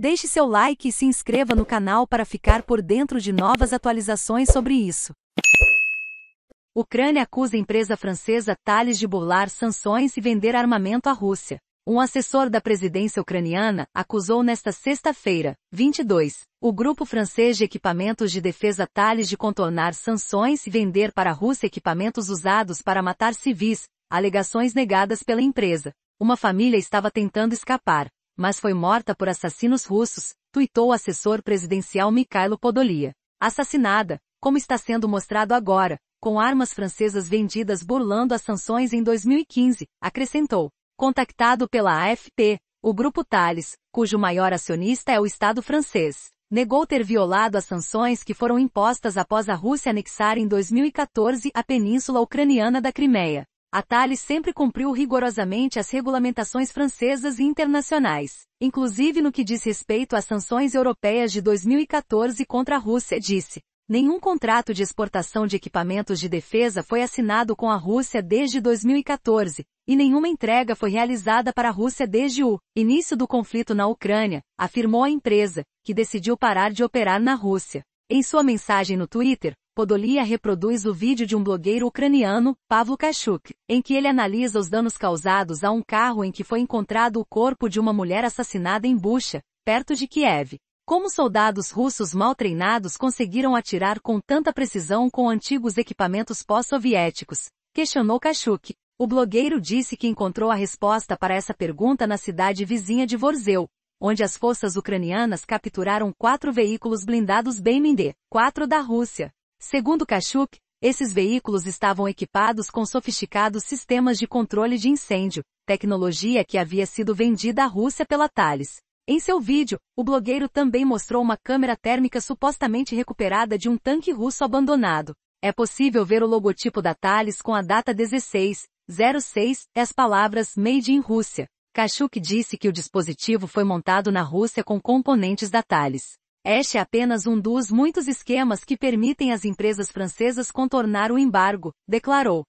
Deixe seu like e se inscreva no canal para ficar por dentro de novas atualizações sobre isso. Ucrânia acusa empresa francesa Thales de burlar sanções e vender armamento à Rússia. Um assessor da presidência ucraniana acusou nesta sexta-feira, 22, o grupo francês de equipamentos de defesa Thales de contornar sanções e vender para a Rússia equipamentos usados para matar civis, alegações negadas pela empresa. Uma família estava tentando escapar mas foi morta por assassinos russos, tuitou o assessor presidencial Mikhailo Podolia. Assassinada, como está sendo mostrado agora, com armas francesas vendidas burlando as sanções em 2015, acrescentou. Contactado pela AFP, o grupo Thales, cujo maior acionista é o Estado francês, negou ter violado as sanções que foram impostas após a Rússia anexar em 2014 a península ucraniana da Crimeia. A Thales sempre cumpriu rigorosamente as regulamentações francesas e internacionais, inclusive no que diz respeito às sanções europeias de 2014 contra a Rússia, disse. Nenhum contrato de exportação de equipamentos de defesa foi assinado com a Rússia desde 2014, e nenhuma entrega foi realizada para a Rússia desde o início do conflito na Ucrânia, afirmou a empresa, que decidiu parar de operar na Rússia. Em sua mensagem no Twitter, Podolia reproduz o vídeo de um blogueiro ucraniano, Pavlo Kashuk, em que ele analisa os danos causados a um carro em que foi encontrado o corpo de uma mulher assassinada em Bucha, perto de Kiev. Como soldados russos mal treinados conseguiram atirar com tanta precisão com antigos equipamentos pós-soviéticos? Questionou Kashuk. O blogueiro disse que encontrou a resposta para essa pergunta na cidade vizinha de Vorzeu, onde as forças ucranianas capturaram quatro veículos blindados BMD, quatro da Rússia, Segundo Kachuk, esses veículos estavam equipados com sofisticados sistemas de controle de incêndio, tecnologia que havia sido vendida à Rússia pela Thales. Em seu vídeo, o blogueiro também mostrou uma câmera térmica supostamente recuperada de um tanque russo abandonado. É possível ver o logotipo da Thales com a data 16.06 e as palavras Made in Rússia. Kachuk disse que o dispositivo foi montado na Rússia com componentes da Thales. Este é apenas um dos muitos esquemas que permitem às empresas francesas contornar o embargo, declarou.